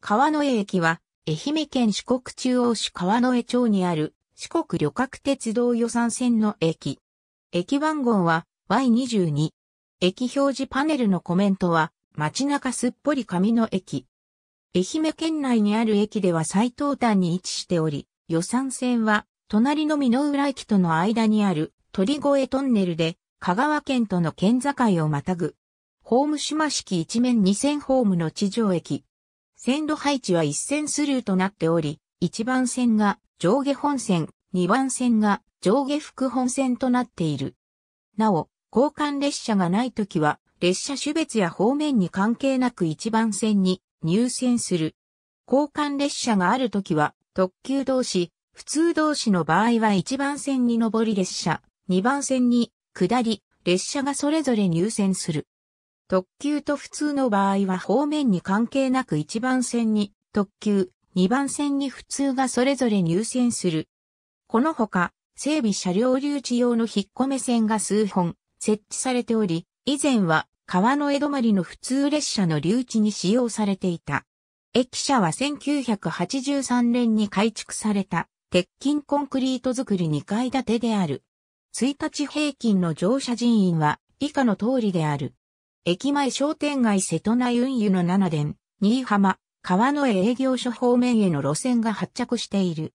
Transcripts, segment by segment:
川之江駅は、愛媛県四国中央市川之江町にある四国旅客鉄道予算線の駅。駅番号は Y22。駅表示パネルのコメントは、街中すっぽり上の駅。愛媛県内にある駅では最東端に位置しており、予算線は、隣の美濃浦駅との間にある鳥越トンネルで、香川県との県境をまたぐ。ホーム島式一面2000ホームの地上駅。線路配置は一線スルーとなっており、1番線が上下本線、2番線が上下副本線となっている。なお、交換列車がないときは、列車種別や方面に関係なく1番線に入線する。交換列車があるときは、特急同士、普通同士の場合は1番線に上り列車、2番線に下り、列車がそれぞれ入線する。特急と普通の場合は方面に関係なく1番線に特急、2番線に普通がそれぞれ入線する。このほか、整備車両留置用の引っ込め線が数本設置されており、以前は川の江戸まりの普通列車の留置に使用されていた。駅舎は1983年に改築された鉄筋コンクリート造り2階建てである。1日平均の乗車人員は以下の通りである。駅前商店街瀬戸内運輸の7電、新居浜、川の営業所方面への路線が発着している。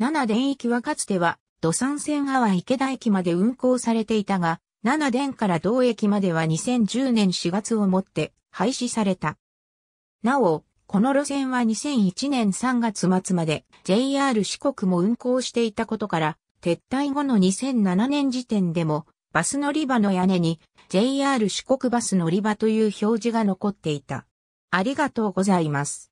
7電行きはかつては、土産線川池田駅まで運行されていたが、7電から同駅までは2010年4月をもって廃止された。なお、この路線は2001年3月末まで JR 四国も運行していたことから、撤退後の2007年時点でもバス乗り場の屋根に JR 四国バス乗り場という表示が残っていた。ありがとうございます。